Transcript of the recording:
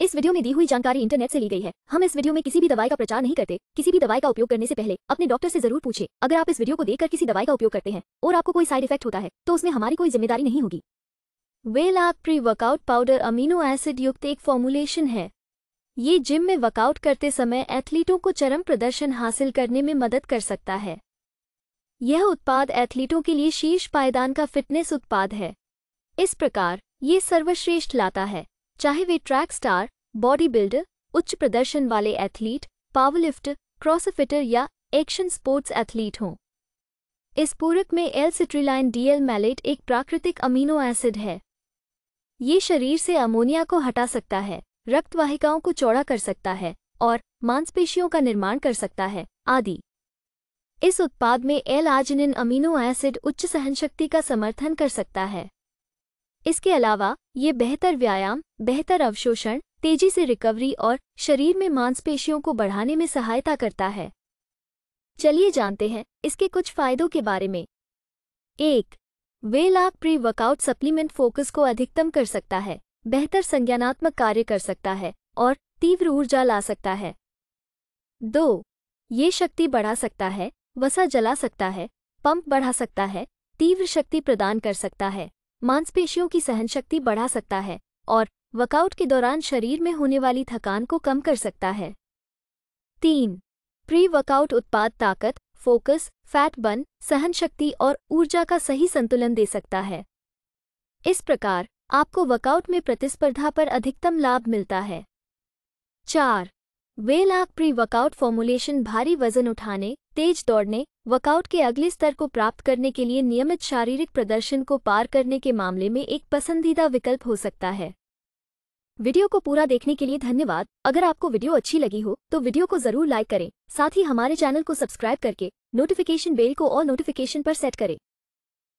इस वीडियो में दी हुई जानकारी इंटरनेट से ली गई है हम इस वीडियो में किसी भी दवाई का प्रचार नहीं करते किसी भी दवाई का उपयोग करने से पहले अपने डॉक्टर से जरूर पूछे अगर आप इस वीडियो को देखकर किसी दवाई का उपयोग करते हैं और आपको कोई साइड इफेक्ट होता है तो उसमें हमारी कोई जिम्मेदारी नहीं होगी वेलाक pre workout powder amino acid युक्त एक फॉर्मुलेशन है ये जिम में वर्कआउट करते समय एथलीटों को चरम प्रदर्शन हासिल करने में मदद कर सकता है यह उत्पाद एथलीटों के लिए शीर्ष पायदान का फिटनेस उत्पाद है इस प्रकार ये सर्वश्रेष्ठ लाता है चाहे वे ट्रैक स्टार बॉडी बिल्डर उच्च प्रदर्शन वाले एथलीट पावरलिफ्टर क्रॉसफिटर या एक्शन स्पोर्ट्स एथलीट हों इस पूरक में एल सिट्रीलाइन डीएल मैलेट एक प्राकृतिक अमीनो एसिड है ये शरीर से अमोनिया को हटा सकता है रक्त वाहिकाओं को चौड़ा कर सकता है और मांसपेशियों का निर्माण कर सकता है आदि इस उत्पाद में एल आजिन अमीनो एसिड उच्च सहनशक्ति का समर्थन कर सकता है इसके अलावा ये बेहतर व्यायाम बेहतर अवशोषण तेजी से रिकवरी और शरीर में मांसपेशियों को बढ़ाने में सहायता करता है चलिए जानते हैं इसके कुछ फायदों के बारे में एक वे लाख प्री वर्कआउट सप्लीमेंट फोकस को अधिकतम कर सकता है बेहतर संज्ञानात्मक कार्य कर सकता है और तीव्र ऊर्जा ला सकता है दो ये शक्ति बढ़ा सकता है वसा जला सकता है पंप बढ़ा सकता है तीव्र शक्ति प्रदान कर सकता है मांसपेशियों की सहनशक्ति बढ़ा सकता है और वर्कआउट के दौरान शरीर में होने वाली थकान को कम कर सकता है तीन प्री वर्कआउट उत्पाद ताकत फोकस फैट सहन सहनशक्ति और ऊर्जा का सही संतुलन दे सकता है इस प्रकार आपको वर्कआउट में प्रतिस्पर्धा पर अधिकतम लाभ मिलता है चार वेलाक प्री वर्कआउट फॉर्मुलेशन भारी वजन उठाने तेज दौड़ने वर्कआउट के अगले स्तर को प्राप्त करने के लिए नियमित शारीरिक प्रदर्शन को पार करने के मामले में एक पसंदीदा विकल्प हो सकता है वीडियो को पूरा देखने के लिए धन्यवाद अगर आपको वीडियो अच्छी लगी हो तो वीडियो को जरूर लाइक करें साथ ही हमारे चैनल को सब्सक्राइब करके नोटिफिकेशन बेल को और नोटिफिकेशन पर सेट करें